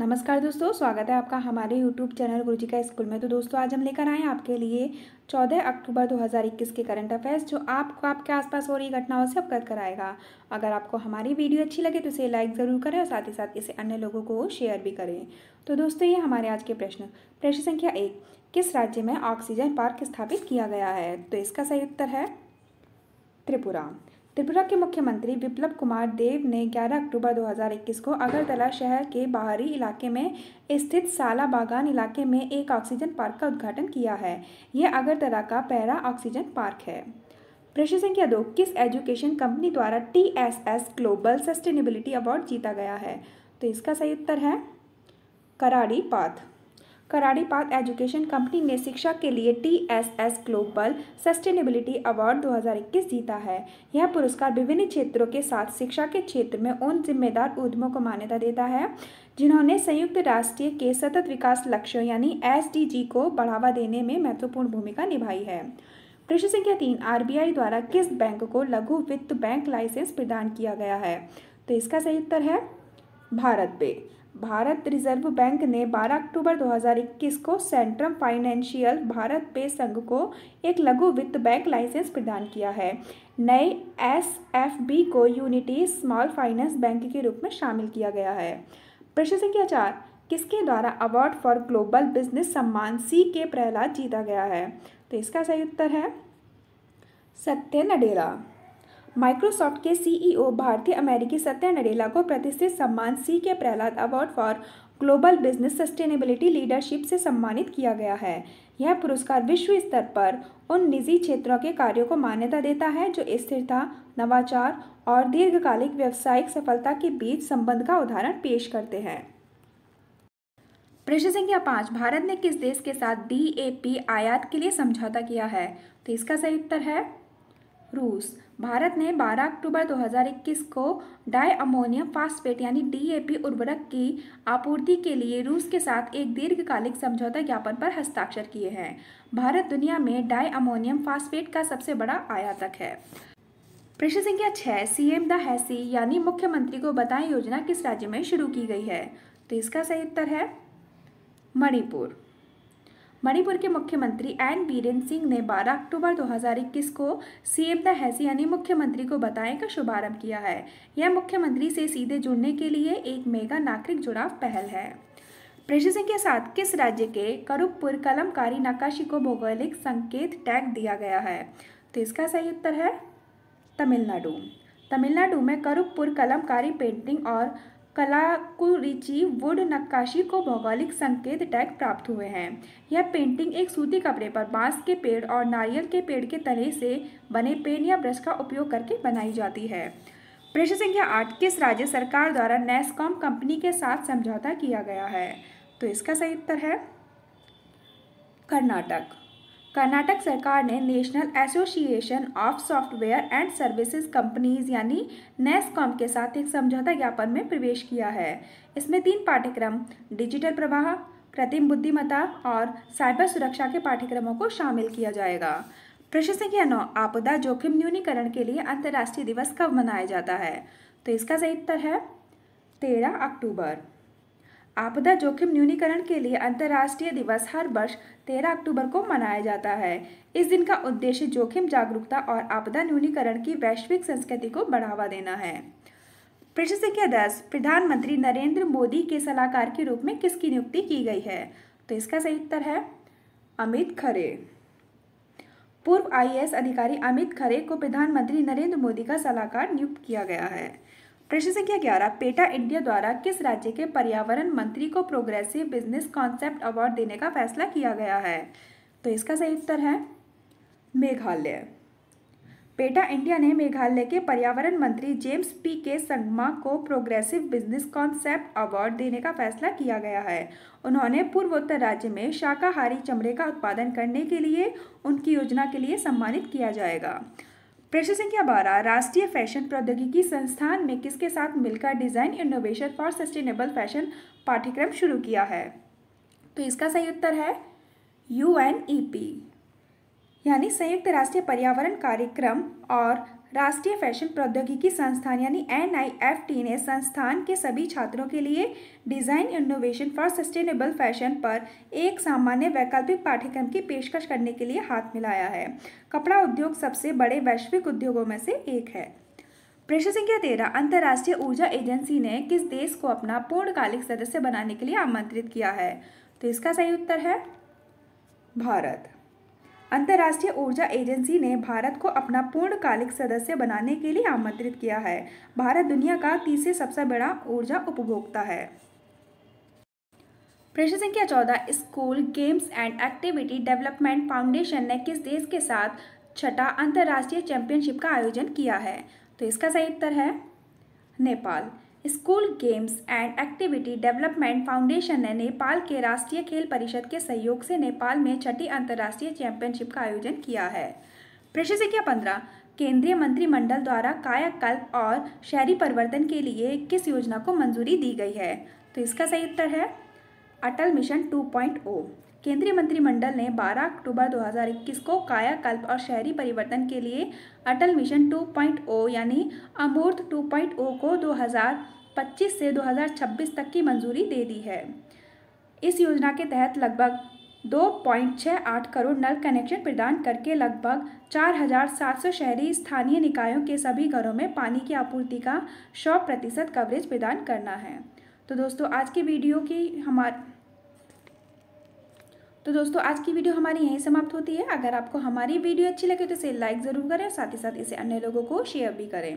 नमस्कार दोस्तों स्वागत है आपका हमारे यूट्यूब चैनल का स्कूल में तो दोस्तों आज हम लेकर आए आपके लिए 14 अक्टूबर 2021 के करंट अफेयर्स जो आपको आपके आसपास हो रही घटनाओं से अवगत कराएगा अगर आपको हमारी वीडियो अच्छी लगे तो इसे लाइक ज़रूर करें और साथ ही साथ इसे अन्य लोगों को शेयर भी करें तो दोस्तों ये हमारे आज के प्रश्न प्रश्न संख्या एक किस राज्य में ऑक्सीजन पार्क स्थापित किया गया है तो इसका सही उत्तर है त्रिपुरा त्रिपुरा के मुख्यमंत्री विप्लव कुमार देव ने 11 अक्टूबर 2021 को अगरतला शहर के बाहरी इलाके में स्थित साला बागान इलाके में एक ऑक्सीजन पार्क का उद्घाटन किया है यह अगरतला का पहला ऑक्सीजन पार्क है प्रश्न संख्या दो किस एजुकेशन कंपनी द्वारा T S S global sustainability award जीता गया है तो इसका सही उत्तर है Karadi path Karadi path education company ने शिक्षा के लिए T S S global sustainability award 2021 जीता है यह पुरस्कार विभिन्न क्षेत्रों के साथ शिक्षा के क्षेत्र में उन जिम्मेदार उद्यमों को मान्यता देता है जिन्होंने संयुक्त राष्ट्र के सतत विकास लक्ष्यों यानी एस को बढ़ावा देने में महत्वपूर्ण भूमिका निभाई है प्रश्न संख्या तीन आर द्वारा किस बैंक को लघु वित्त बैंक लाइसेंस प्रदान किया गया है तो इसका सही उत्तर है भारत पे भारत रिजर्व बैंक ने 12 अक्टूबर 2021 को सेंट्रम फाइनेंशियल भारत पे संघ को एक लघु वित्त बैंक लाइसेंस प्रदान किया है नए एस एफ बी को यूनिटी स्मॉल फाइनेंस बैंक के रूप में शामिल किया गया है प्रश्न संख्या चार किसके द्वारा अवार्ड फॉर ग्लोबल बिजनेस सम्मान सी के प्रहलाद जीता गया है तो इसका सही उत्तर है सत्य नडेला माइक्रोसॉफ्ट के सीईओ e भारतीय अमेरिकी सत्या नडेला को प्रतिष्ठित सम्मान C K Prahalad award for global business sustainability leadership से सम्मानित किया गया है यह पुरस्कार विश्व स्तर पर उन निजी क्षेत्रों के कार्यों को मान्यता देता है जो स्थिरता नवाचार और दीर्घकालिक व्यावसायिक सफलता के बीच संबंध का उदाहरण पेश करते हैं प्रश्न संख्या पाँच भारत ने किस देश के साथ डी आयात के लिए समझौता किया है तो इसका सही उत्तर है रूस भारत ने 12 अक्टूबर 2021 को डाई अमोनियम फास्फेट यानी डीएपी उर्वरक की आपूर्ति के लिए रूस के साथ एक दीर्घकालिक समझौता ज्ञापन पर हस्ताक्षर किए हैं भारत दुनिया में डाई अमोनियम फास्फेट का सबसे बड़ा आयातक है प्रश्न संख्या छः सीएम द हैसी यानी मुख्यमंत्री को बताएं योजना किस राज्य में शुरू की गई है तो इसका सही उत्तर है मणिपुर मणिपुर के मुख्यमंत्री एन बीरेन सिंह ने 12 अक्टूबर 2021 को सीएम द हैसी यानी मुख्यमंत्री को बताएं का शुभारंभ किया है यह मुख्यमंत्री से सीधे जुड़ने के लिए एक मेगा नागरिक जुड़ाव पहल है प्रेषि सिंह के साथ किस राज्य के करुपुर कलमकारी नक्काशी को भौगोलिक संकेत टैग दिया गया है तो इसका सही उत्तर है तमिलनाडु तमिलनाडु में करुपुर कलमकारी पेंटिंग और कलाकुरिची वुड नक्काशी को भौगोलिक संकेत टैग प्राप्त हुए हैं यह पेंटिंग एक सूती कपड़े पर बांस के पेड़ और नारियल के पेड़ के तरह से बने पेन या ब्रश का उपयोग करके बनाई जाती है प्रश्न संख्या आठ किस राज्य सरकार द्वारा नेस्कॉम कंपनी के साथ समझौता किया गया है तो इसका सही उत्तर है कर्नाटक कर्नाटक सरकार ने national association of software and services companies यानी नेस्कॉम के साथ एक समझौता ज्ञापन में प्रवेश किया है इसमें तीन पाठ्यक्रम डिजिटल प्रवाह कृत्रिम बुद्धिमत्ता और साइबर सुरक्षा के पाठ्यक्रमों को शामिल किया जाएगा प्रश्न संख्या नौ आपदा जोखिम न्यूनीकरण के लिए अंतर्राष्ट्रीय दिवस कब मनाया जाता है तो इसका सही उत्तर है तेरह अक्टूबर आपदा जोखिम न्यूनीकरण के लिए अंतर्राष्ट्रीय दिवस हर वर्ष 13 अक्टूबर को मनाया जाता है इस दिन का उद्देश्य जोखिम जागरूकता और आपदा न्यूनीकरण की वैश्विक संस्कृति को बढ़ावा देना है प्रश्न संख्या दस प्रधानमंत्री नरेंद्र मोदी के सलाहकार के रूप में किसकी नियुक्ति की गई है तो इसका सही उत्तर है अमित खरे पूर्व आईएएस अधिकारी अमित खरे को प्रधानमंत्री नरेंद्र मोदी का सलाहकार नियुक्त किया गया है प्रश्न संख्या ग्यारह पेटा इंडिया द्वारा किस राज्य के पर्यावरण मंत्री को प्रोग्रेसिव बिजनेस कॉन्सेप्ट अवार्ड देने का फैसला किया गया है तो इसका सही उत्तर है मेघालय पेटा इंडिया ने मेघालय के पर्यावरण मंत्री जेम्स पी के संगमा को प्रोग्रेसिव बिजनेस कॉन्सेप्ट अवार्ड देने का फैसला किया गया है उन्होंने पूर्वोत्तर राज्य में शाकाहारी चमड़े का उत्पादन करने के लिए उनकी योजना के लिए सम्मानित किया जाएगा प्रश्न संख्या बारह राष्ट्रीय फैशन प्रौद्योगिकी संस्थान में किसके साथ मिलकर design innovation for sustainable fashion पाठ्यक्रम शुरू किया है तो इसका सही उत्तर है यू एन ई पी यानी संयुक्त राष्ट्रीय पर्यावरण कार्यक्रम और राष्ट्रीय फैशन प्रौद्योगिकी संस्थान यानी एन ने संस्थान के सभी छात्रों के लिए design innovation for sustainable fashion पर एक सामान्य वैकल्पिक पाठ्यक्रम की पेशकश करने के लिए हाथ मिलाया है कपड़ा उद्योग सबसे बड़े वैश्विक उद्योगों में से एक है प्रश्न संख्या तेरह अंतर्राष्ट्रीय ऊर्जा एजेंसी ने किस देश को अपना पूर्णकालिक सदस्य बनाने के लिए आमंत्रित किया है तो इसका सही उत्तर है भारत अंतर्राष्ट्रीय ऊर्जा एजेंसी ने भारत को अपना पूर्णकालिक सदस्य बनाने के लिए आमंत्रित किया है भारत दुनिया का तीसरे सबसे बड़ा ऊर्जा उपभोक्ता है प्रश्न संख्या चौदह school games and activity development foundation ने किस देश के साथ छठा अंतर्राष्ट्रीय चैंपियनशिप का आयोजन किया है तो इसका सही उत्तर है Nepal school games and activity development foundation ने नेपाल के राष्ट्रीय खेल परिषद के सहयोग से नेपाल में छठी अंतर्राष्ट्रीय चैंपियनशिप का आयोजन किया है प्रशिक्षिका पंद्रह केंद्रीय मंत्रिमंडल द्वारा कायाकल्प और शहरी परिवर्तन के लिए किस योजना को मंजूरी दी गई है तो इसका सही उत्तर है अटल मिशन ओ केंद्रीय मंत्रिमंडल ने 12 अक्टूबर 2021 को कायाकल्प और शहरी परिवर्तन के लिए अटल मिशन 2.0 यानी अमूर्त 2.0 को 2025 से 2026 तक की मंजूरी दे दी है इस योजना के तहत लगभग 2.68 करोड़ नल कनेक्शन प्रदान करके लगभग 4,700 शहरी स्थानीय निकायों के सभी घरों में पानी की आपूर्ति का सौ प्रतिशत कवरेज प्रदान करना है तो दोस्तों आज की वीडियो की हमारे तो दोस्तों आज की वीडियो हमारी यहीं समाप्त होती है अगर आपको हमारी वीडियो अच्छी लगे तो इसे लाइक ज़रूर करें साथ ही साथ इसे अन्य लोगों को शेयर भी करें